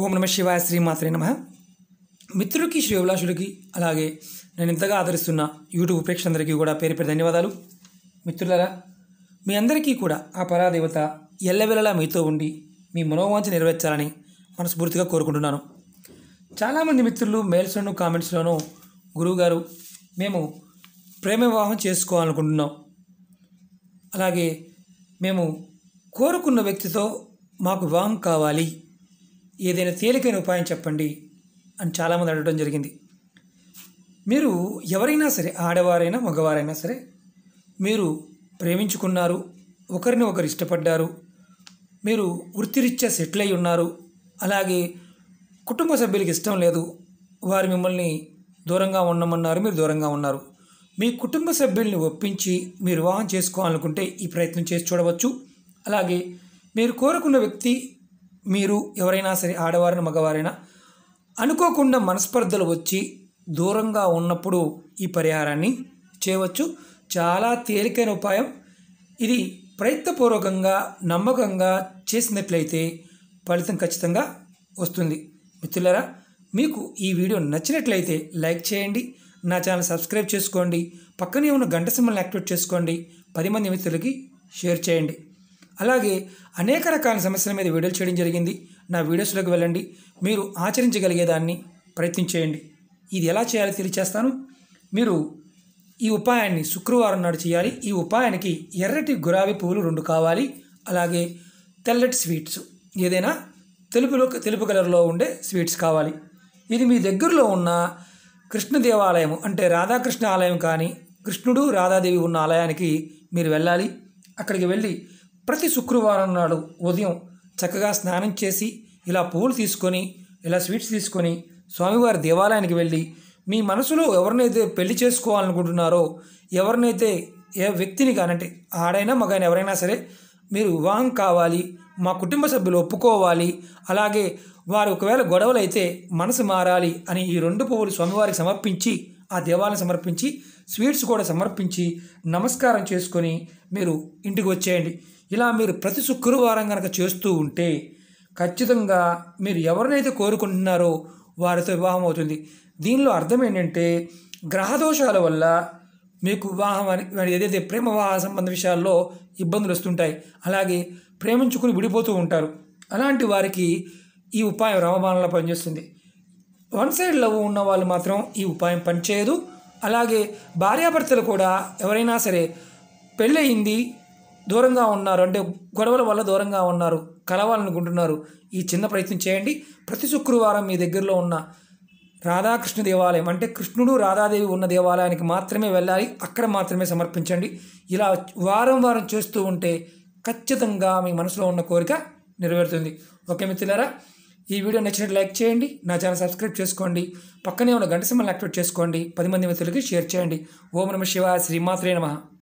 ఓం నమ శివాయ శ్రీమాత్రే నమ మిత్రులకి శ్రీభిలాషులకి అలాగే నేను ఇంతగా ఆదరిస్తున్న యూట్యూబ్ ప్రేక్షకులందరికీ కూడా పేరు పేరు ధన్యవాదాలు మిత్రులరా మీ అందరికీ కూడా ఆ పరాదేవత ఎల్లవెల్లలా మీతో ఉండి మీ మనోవాంచ నెరవేర్చాలని మనస్ఫూర్తిగా కోరుకుంటున్నాను చాలామంది మిత్రులు మెయిల్స్లోనూ కామెంట్స్లోనూ గురువుగారు మేము ప్రేమ వివాహం చేసుకోవాలనుకుంటున్నాం అలాగే మేము కోరుకున్న వ్యక్తితో మాకు వివాహం కావాలి ఏదైనా తేలికైన ఉపాయం చెప్పండి అని చాలామంది అడగడం జరిగింది మీరు ఎవరైనా సరే ఆడవారైనా మగవారైనా సరే మీరు ప్రేమించుకున్నారు ఒకరిని ఒకరు ఇష్టపడ్డారు మీరు వృత్తిరీత్యా సెటిల్ అయి ఉన్నారు అలాగే కుటుంబ సభ్యులకి ఇష్టం లేదు వారు మిమ్మల్ని దూరంగా ఉండమన్నారు మీరు దూరంగా ఉన్నారు మీ కుటుంబ సభ్యుల్ని ఒప్పించి మీరు వివాహం చేసుకోవాలనుకుంటే ఈ ప్రయత్నం చేసి చూడవచ్చు అలాగే మీరు కోరుకున్న వ్యక్తి మీరు ఎవరైనా సరే ఆడవారైనా మగవారైనా అనుకోకుండా మనస్పర్ధలు వచ్చి దూరంగా ఉన్నప్పుడు ఈ పరిహారాన్ని చేయవచ్చు చాలా తేలికైన ఉపాయం ఇది ప్రయత్నపూర్వకంగా నమ్మకంగా చేసినట్లయితే ఫలితం ఖచ్చితంగా వస్తుంది మిత్రులరా మీకు ఈ వీడియో నచ్చినట్లయితే లైక్ చేయండి నా ఛానల్ సబ్స్క్రైబ్ చేసుకోండి పక్కనే ఉన్న గంట సింబల్ని యాక్టివేట్ చేసుకోండి పది మంది మిత్రులకి షేర్ చేయండి అలాగే అనేక రకాల సమస్యల మీద వీడియోలు చేయడం జరిగింది నా వీడియోస్లోకి వెళ్ళండి మీరు ఆచరించగలిగేదాన్ని ప్రయత్నం చేయండి ఇది ఎలా చేయాలో తెలియచేస్తాను మీరు ఈ ఉపాయాన్ని శుక్రవారం నాడు చేయాలి ఈ ఉపాయానికి ఎర్రటి గులాబీ పువ్వులు రెండు కావాలి అలాగే తెల్లటి స్వీట్స్ ఏదైనా తెలుపులో తెలుపు కలర్లో ఉండే స్వీట్స్ కావాలి ఇది మీ దగ్గరలో ఉన్న కృష్ణ దేవాలయం అంటే రాధాకృష్ణ ఆలయం కానీ కృష్ణుడు రాధాదేవి ఉన్న ఆలయానికి మీరు వెళ్ళాలి అక్కడికి వెళ్ళి ప్రతి శుక్రవారం నాడు ఉదయం చక్కగా స్నానం చేసి ఇలా పువ్వులు తీసుకొని ఇలా స్వీట్స్ తీసుకొని స్వామివారి దేవాలయానికి వెళ్ళి మీ మనసులో ఎవరినైతే పెళ్లి చేసుకోవాలనుకుంటున్నారో ఎవరినైతే ఏ వ్యక్తిని కానంటే ఆడైనా మగైనా ఎవరైనా సరే మీరు వివాహం కావాలి మా కుటుంబ సభ్యులు ఒప్పుకోవాలి అలాగే వారు ఒకవేళ గొడవలు అయితే మనసు మారాలి అని ఈ రెండు పువ్వులు స్వామివారికి సమర్పించి ఆ దేవాలయం సమర్పించి స్వీట్స్ కూడా సమర్పించి నమస్కారం చేసుకొని మీరు ఇంటికి వచ్చేయండి ఇలా మీరు ప్రతి శుక్రవారం కనుక చేస్తూ ఉంటే ఖచ్చితంగా మీరు ఎవరినైతే కోరుకుంటున్నారో వారితో వివాహం అవుతుంది దీనిలో అర్థం ఏంటంటే గ్రహదోషాల వల్ల మీకు వివాహం అని ఏదైతే ప్రేమ వివాహ సంబంధ విషయాల్లో ఇబ్బందులు వస్తుంటాయి అలాగే ప్రేమించుకుని విడిపోతూ ఉంటారు అలాంటి వారికి ఈ ఉపాయం రామబాణాల పనిచేస్తుంది వన్ సైడ్ లవ్ ఉన్న వాళ్ళు మాత్రం ఈ ఉపాయం పనిచేయదు అలాగే భార్యాభర్తలు కూడా ఎవరైనా సరే పెళ్ళయింది దూరంగా ఉన్నారు అంటే గొడవల వల్ల దూరంగా ఉన్నారు కలవాలనుకుంటున్నారు ఈ చిన్న ప్రయత్నం చేయండి ప్రతి శుక్రవారం మీ దగ్గరలో ఉన్న రాధాకృష్ణ దేవాలయం అంటే కృష్ణుడు రాధాదేవి ఉన్న దేవాలయానికి మాత్రమే వెళ్ళాలి అక్కడ మాత్రమే సమర్పించండి ఇలా వారం వారం చేస్తూ ఉంటే ఖచ్చితంగా మీ మనసులో ఉన్న కోరిక నెరవేరుతుంది ఓకే మిత్రులారా ఈ వీడియో నచ్చినట్టు లైక్ చేయండి నా ఛానల్ సబ్స్క్రైబ్ చేసుకోండి పక్కనే ఉన్న గంట సింబల్ యాక్టివేట్ చేసుకోండి పది మంది మిత్రులకి షేర్ చేయండి ఓం నమ శివ శ్రీమాత్రే నమ